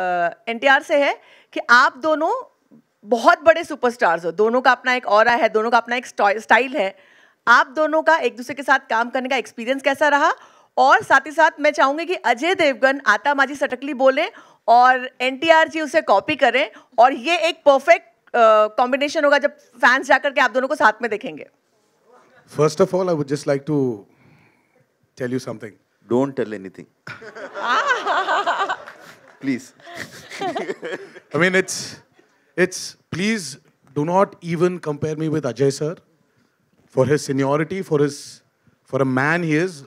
एनटीआर से है कि आप दोनों बहुत बड़े सुपरस्टार्स हो दोनों का अपना एक और है दोनों का अपना एक स्टाइल है आप दोनों का एक दूसरे के साथ काम करने का एक्सपीरियंस कैसा रहा और साथ ही साथ मैं चाहूंगी कि अजय देवगन आता माझी सटकली बोले और एनटीआर जी उसे कॉपी करें और ये एक परफेक्ट कॉम्बिनेशन होगा जब फैंस जाकर के आप दोनों को साथ में देखेंगे first of all I would just like to tell you something don't tell anything please. I mean, it's, it's, please do not even compare me with Ajay sir for his seniority, for his, for a man he is.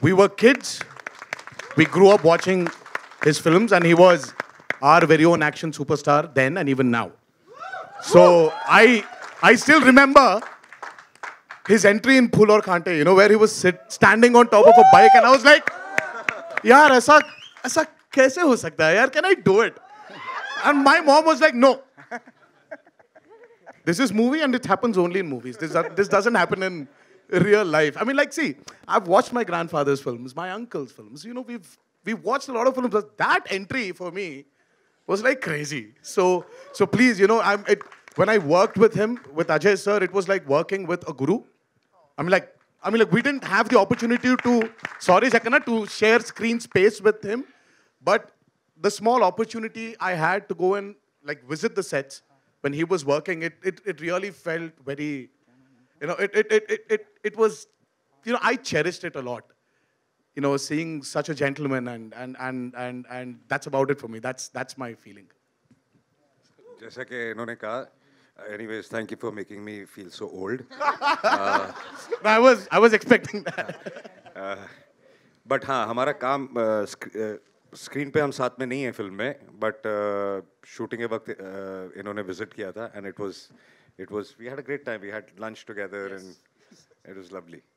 We were kids. We grew up watching his films and he was our very own action superstar then and even now. So I, I still remember his entry in Phul or Kante, you know, where he was sit, standing on top of a bike and I was like, yaar, asa, asa." कैसे हो सकता है यार can I do it and my this is movie and it happens only in movies. This, doesn't happen in real life. I mean, like, see, I've watched my grandfather's films, my uncle's films. You know, we've we've watched a lot of films. That entry for me was like crazy. So, so please, you know, I'm when I worked with him with Ajay sir, it was like working with a guru. I mean, like, I mean, like, we didn't have the opportunity to sorry, Sakana, to share screen space with him. But the small opportunity I had to go and like visit the sets when he was working, it, it, it really felt very, you know, it, it, it, it, it, was, you know, I cherished it a lot. You know, seeing such a gentleman and, and, and, and, and that's about it for me. That's, that's my feeling. जैसा कि इन्होंने कहा making me feel so old. Me feel so old I was I was expecting that but हाँ हमारा काम uh, uh, screen पे हम साथ में नहीं है फिल्म में बट शूटिंग uh, के वक्त uh, इन्होंने विजिट किया था and it was it was we had a great time we had lunch together and it was lovely